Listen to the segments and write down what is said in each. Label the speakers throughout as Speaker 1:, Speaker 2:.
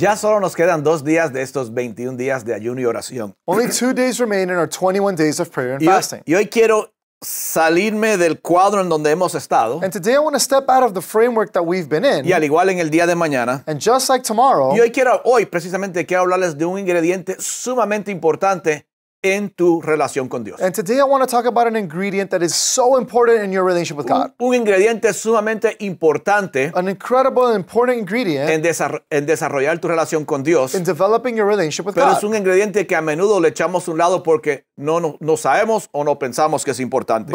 Speaker 1: Ya solo nos quedan dos días de estos 21 días de ayuno y oración. Only
Speaker 2: days days of prayer and y hoy, fasting.
Speaker 1: quiero salirme del cuadro en donde hemos estado. And today I want to step out of the framework that we've been in. Y al igual en el día de mañana. And just like tomorrow. Y hoy quiero hoy precisamente quiero hablarles de un ingrediente sumamente importante en tu relación con Dios. Un, ingrediente sumamente importante. En, desarrollar tu relación con Dios. Pero es un ingrediente que a menudo le echamos a un lado porque no, no, no sabemos o no pensamos que es importante.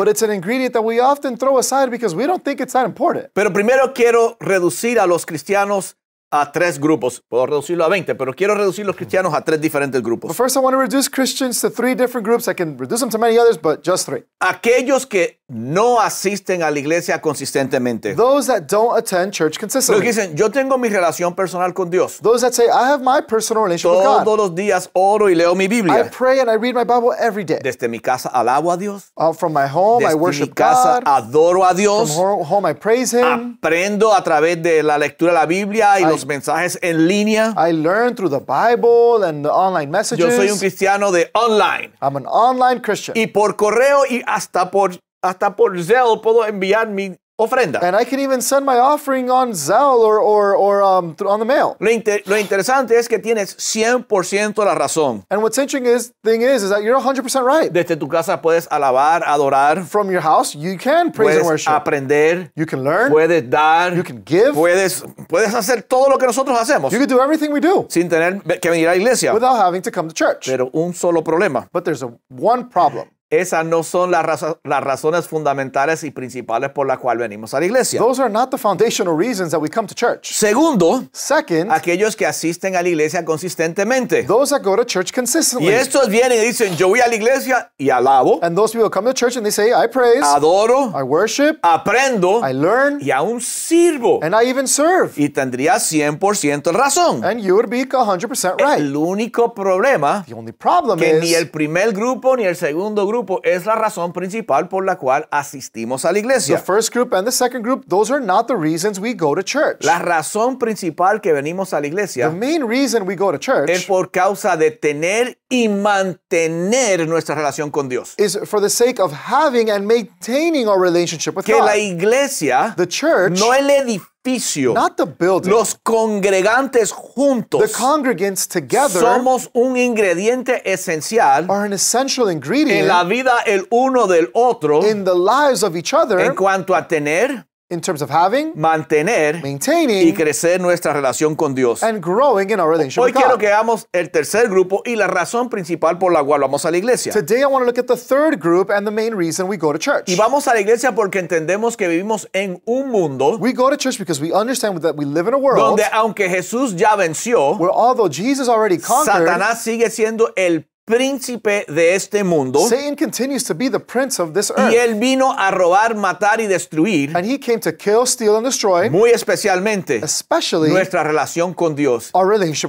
Speaker 1: Pero primero quiero reducir a los cristianos a tres grupos. Puedo reducirlo a 20, pero quiero reducir los cristianos a tres diferentes grupos. But first I want to reduce Christians to three different groups. I can reduce them to many others, but just three. Aquellos que no asisten a la iglesia consistentemente. Those that don't attend church consistently. Los que dicen, yo tengo mi relación personal con Dios. Those that say, I have my personal relationship Todos with God. los días oro y leo mi Biblia. I pray and I read my Bible every day. Desde mi casa alabo a Dios. Uh, from my home, Desde I worship God. Desde mi casa adoro a Dios. From home, I praise Him. Aprendo a través de la lectura de la Biblia y I los mensajes en línea. I learn through the Bible and the online messages. Yo soy un cristiano de online. I'm an online Christian. Y por correo y hasta por hasta por Zelle puedo enviar mi ofrenda. And I can even send my offering on Zelle or, or, or um, on the mail. Lo, inter lo, interesante es que tienes 100% la razón. And what's interesting is, thing is, is that you're 100% right. Desde tu casa puedes alabar, adorar. From your house, you can praise puedes and worship. Puedes aprender. You can learn. Puedes dar. You can give. Puedes, puedes hacer todo lo que nosotros hacemos. You can do everything we do. Sin tener que venir a la iglesia. Without having to come to church. Pero un solo problema. But there's a one problem. Esas no son las, raz las razones fundamentales y principales por las cuales venimos a la iglesia. Those are not the foundational reasons that we come to church. Segundo, Second, aquellos que asisten a la iglesia consistentemente. Those that go to church consistently. Y estos vienen y dicen, yo voy a la iglesia y alabo. And those people come to church and they say, I praise. Adoro. I worship. Aprendo. I learn. Y aún sirvo. And I even serve. Y tendría 100% razón. And you would be 100% right. El único problema the only problem que is, ni el primer grupo ni el segundo grupo grupo es la razón principal por la cual asistimos a la iglesia. The first group and the second group, those are not the reasons we go to church. La razón principal que venimos a la iglesia. The main reason we go to church. Es por causa de tener y mantener nuestra relación con Dios. que la iglesia, the church, no el edificio, los congregantes juntos, somos un ingrediente esencial, en la vida el uno del otro, en cuanto a tener en términos de mantener y crecer nuestra relación con Dios. Hoy quiero que veamos el tercer grupo y la razón principal por la cual vamos a la iglesia. Y vamos a la iglesia porque entendemos que vivimos en un mundo donde aunque Jesús ya venció, where although Jesus already conquered, Satanás sigue siendo el príncipe de este mundo. Y él vino a robar, matar y destruir. Muy especialmente nuestra relación con Dios.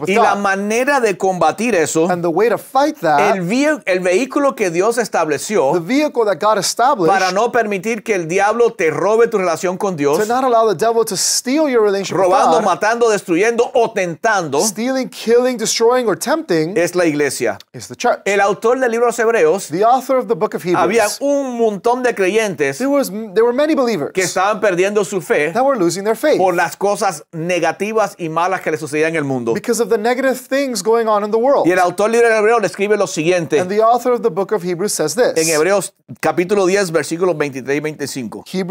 Speaker 1: y la manera de combatir eso. El, vehículo que Dios estableció. Para no permitir que el diablo te robe tu relación con Dios. robando, matando, destruyendo o tentando. Es la iglesia. El autor del libro de los Hebreos. Había un montón de creyentes. que estaban perdiendo su fe. Por las cosas negativas y malas que le sucedían en el mundo. Y el autor del libro de Hebreos le escribe lo siguiente. En Hebreos capítulo 10 versículos 23 y 25. 10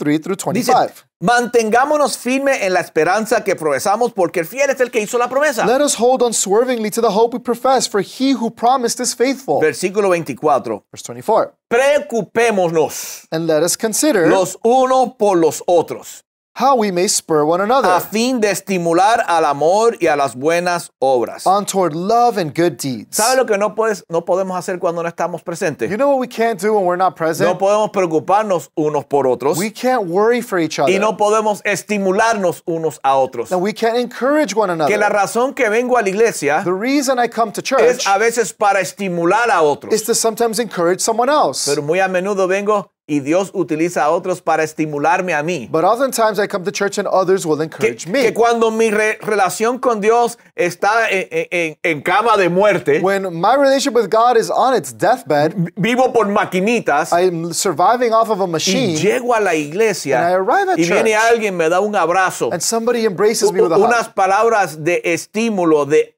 Speaker 1: 23 Mantengámonos firme en la esperanza que profesamos, porque fiel es el que hizo la promesa. Let us hold unswervingly to the hope we profess, for he who promised is faithful. Versículo 24. Verse 24. Preocupémonos. And let us consider los unos por los otros a fin de estimular al amor y a las buenas obras. On toward love and good deeds. ¿Sabe lo que no, puedes, no podemos hacer cuando no estamos presentes? You know what we can't do when we're not present? No podemos preocuparnos unos por otros. We can't worry for each other. Y no podemos estimularnos unos a otros. we can't encourage one another. Que la razón que vengo a la iglesia es a veces para estimular a otros. Is sometimes encourage someone else. Pero muy a menudo vengo y Dios utiliza a otros para estimularme a mí. But oftentimes I come to church and others will encourage que, me. Que cuando mi re relación con Dios está en, en, en, cama de muerte. When my relationship with God is on its deathbed. Vivo por maquinitas. I'm surviving off of a machine. Y llego a la iglesia. And I arrive at y church, viene alguien me da un abrazo. And somebody embraces me with a hug. Unas palabras de estímulo, de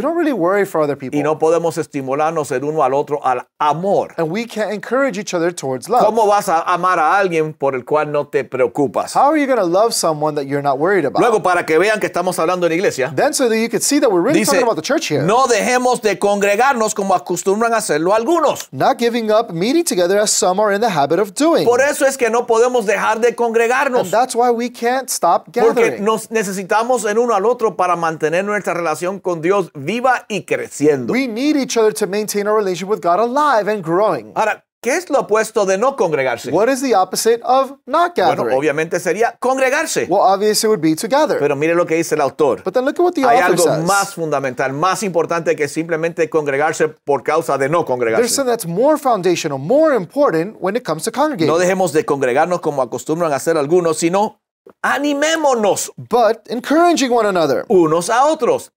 Speaker 1: We don't really worry for other people. Y no podemos estimularnos el uno al otro al amor. And we can't encourage each other towards love. ¿Cómo vas a amar a alguien por el cual no te preocupas? How are you going to love someone that you're not worried about? Luego para que vean que estamos hablando en iglesia. Then so that you can see that we're really dice, talking about the
Speaker 2: church here. No dejemos
Speaker 1: de congregarnos como acostumbran hacerlo algunos. Not giving up meeting together as some are in the habit of doing. Por eso es que no podemos dejar de congregarnos. And that's why we can't stop gathering. Porque nos necesitamos el uno al otro para mantener nuestra relación con Dios viva y creciendo. We need each other to maintain our relationship with God alive and growing. Ahora, ¿Qué es lo opuesto de no congregarse? What is the opposite of not gathering? Bueno, obviamente sería congregarse. Well, obviously it would be to gather. Pero mire lo que dice el autor. But then look at what the Hay author algo says. más fundamental, más importante que simplemente congregarse por causa de no congregarse. There's
Speaker 2: something that's more foundational, more important
Speaker 1: when it comes to congregating. No dejemos de congregarnos como acostumbran hacer algunos, sino animémonos. But encouraging one another. Unos a otros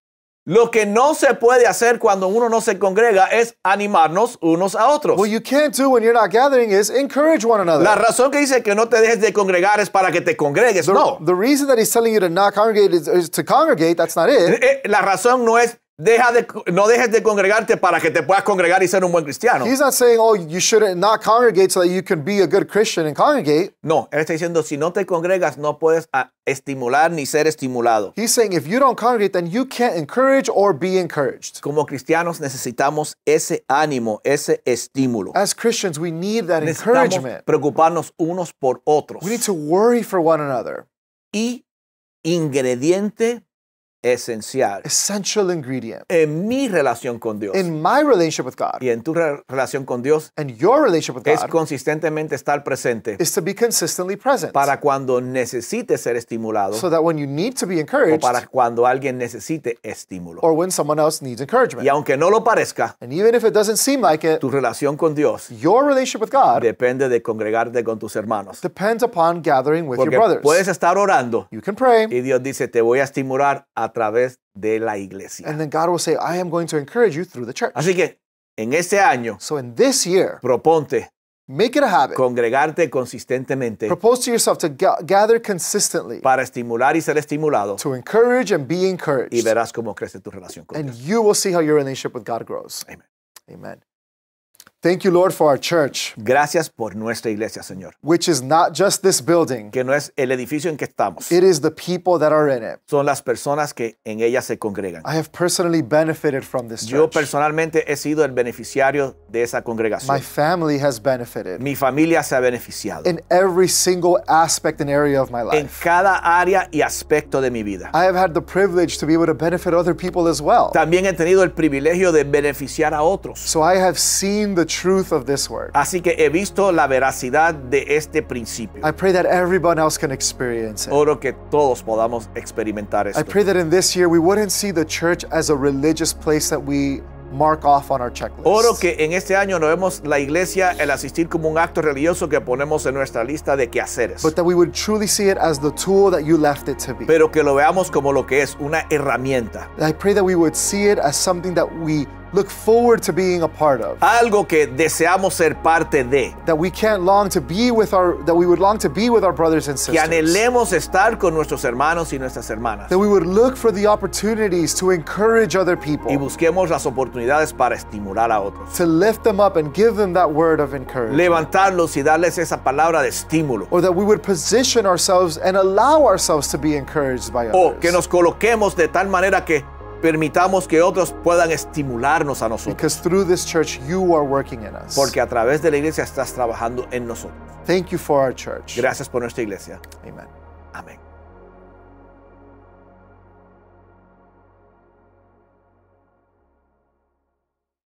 Speaker 1: lo que no se puede hacer cuando uno no se congrega es animarnos unos a otros. What you can't do when you're not gathering is encourage one another. La razón que dice que no te dejes de congregar es para que te congregues, the, no. The reason that he's telling you to not congregate is, is to congregate, that's not it. Eh, eh, la razón no es Deja de, no dejes de congregarte para que te puedas congregar y ser un buen cristiano. He's
Speaker 2: not saying, oh, you shouldn't not congregate
Speaker 1: so that you can be a good Christian and congregate. No, él está diciendo, si no te congregas, no puedes ah, estimular ni ser estimulado. He's saying, if you don't congregate, then you can't encourage or be encouraged. Como cristianos necesitamos ese ánimo, ese estímulo. As Christians, we need that necesitamos encouragement. preocuparnos unos por otros. We need to worry for one another. Y ingrediente esencial. Essential ingredient. En mi relación con Dios. In my relationship with God. Y en tu re relación con Dios. And your relationship with God. Es consistentemente estar presente. Is to be consistently present. Para cuando necesites ser estimulado. So that when you need to be encouraged. O para cuando alguien necesite estímulo. Or when someone else needs encouragement. Y aunque no lo parezca. And even if it doesn't seem like it. Tu relación con Dios. Your relationship with God. Depende de congregarte con tus hermanos. Depends upon gathering with your brothers. puedes estar orando. You can pray. Y Dios dice, te voy a estimular a través de la iglesia. And then God will say, I am going to encourage you through the church. Así que en este año, so in this year, proponte Make it a habit. Congregarte consistentemente. Propose to yourself to gather consistently. Para estimular y ser estimulado. To encourage and be encouraged. Y verás cómo crece tu relación con and Dios. And you will see how your relationship with God grows. Amen. Amen. Thank you, Lord, for our church. Gracias por nuestra iglesia, Señor. Which is not just this building. Que no es el edificio en que estamos. It
Speaker 2: is the people
Speaker 1: that are in it. Son las personas que en ella se congregan.
Speaker 2: I have personally benefited
Speaker 1: from this Yo church. Yo personalmente he sido el beneficiario de esa congregación. My
Speaker 2: family has benefited.
Speaker 1: Mi familia se ha beneficiado.
Speaker 2: In every single aspect and area of my life.
Speaker 1: En cada área y aspecto de mi vida. I have had the privilege to be able to benefit other people as well. También he tenido el privilegio de beneficiar a otros. So I have seen the truth of this word. Así que he visto la veracidad de este principio.
Speaker 2: I pray that everyone else can experience it.
Speaker 1: Oro que todos podamos experimentar esto. I pray that
Speaker 2: in this year we wouldn't see the church as a religious place that we mark off on our checklist.
Speaker 1: Oro que en este año no vemos la iglesia el asistir como un acto religioso que ponemos en nuestra lista de quehaceres.
Speaker 2: But that we would truly see it as the tool that you left
Speaker 1: it to be. Pero que lo veamos como lo que es una herramienta.
Speaker 2: I pray that we would see it as something
Speaker 1: that we look forward to being a part of. Algo que deseamos ser parte de. That we can't long to be with our that we would long to be with our brothers and sisters. Que anhelemos estar con nuestros hermanos y nuestras hermanas. That we would look for the opportunities to encourage other people. Y busquemos las oportunidades para estimular a otros.
Speaker 2: To lift them up and give them that word of encouragement.
Speaker 1: Levantarlos y darles esa palabra de estímulo. Or that we would position ourselves and allow ourselves to be encouraged by others. O que nos coloquemos de tal manera que Permitamos que otros puedan estimularnos a nosotros.
Speaker 2: through this church you are working Porque
Speaker 1: a través de la iglesia estás trabajando en nosotros. Thank you for church. Gracias por nuestra iglesia. Amen.